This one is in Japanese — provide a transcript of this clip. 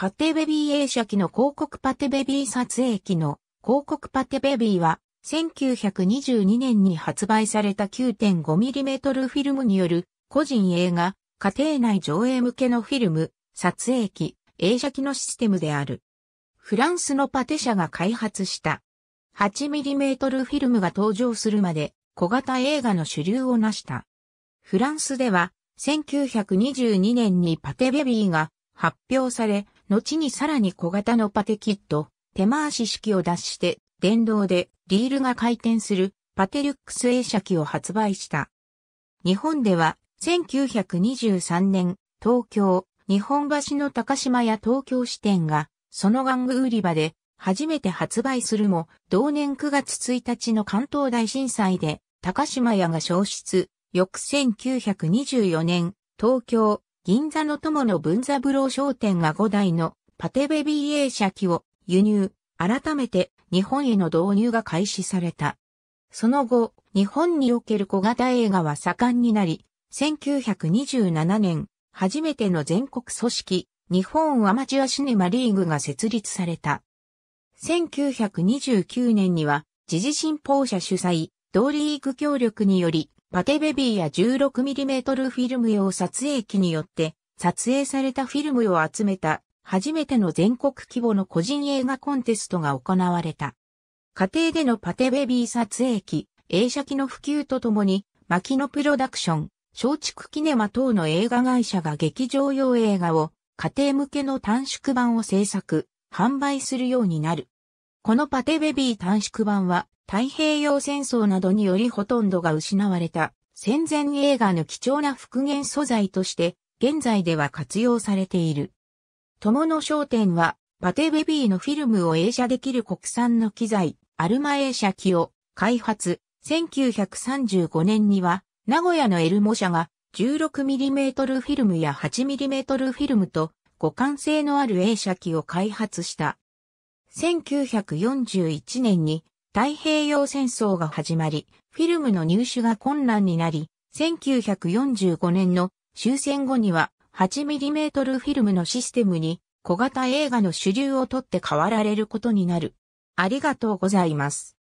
パテベビー映写機の広告パテベビー撮影機の広告パテベビーは1922年に発売された 9.5mm フィルムによる個人映画、家庭内上映向けのフィルム、撮影機、映写機のシステムである。フランスのパテ社が開発した 8mm フィルムが登場するまで小型映画の主流を成した。フランスでは1922年にパテベビーが発表され、後にさらに小型のパテキット、手回し式を脱して電動でリールが回転するパテリュックス映写機を発売した。日本では1923年東京、日本橋の高島屋東京支店がその玩具売り場で初めて発売するも同年9月1日の関東大震災で高島屋が消失、翌1924年東京、銀座の友の文三郎商店が5台のパテベビー映写機を輸入、改めて日本への導入が開始された。その後、日本における小型映画は盛んになり、1927年、初めての全国組織、日本アマチュアシネマリーグが設立された。1929年には、時事新報社主催、同リーグ協力により、パテベビーや 16mm フィルム用撮影機によって撮影されたフィルムを集めた初めての全国規模の個人映画コンテストが行われた。家庭でのパテベビー撮影機、映写機の普及とともに、牧野プロダクション、松竹キネマ等の映画会社が劇場用映画を家庭向けの短縮版を制作、販売するようになる。このパテベビー短縮版は太平洋戦争などによりほとんどが失われた戦前映画の貴重な復元素材として現在では活用されている。友の商店はパテベビーのフィルムを映写できる国産の機材アルマ映写機を開発。1935年には名古屋のエルモ社が 16mm フィルムや 8mm フィルムと互換性のある映写機を開発した。1941年に太平洋戦争が始まり、フィルムの入手が困難になり、1945年の終戦後には 8mm フィルムのシステムに小型映画の主流をとって変わられることになる。ありがとうございます。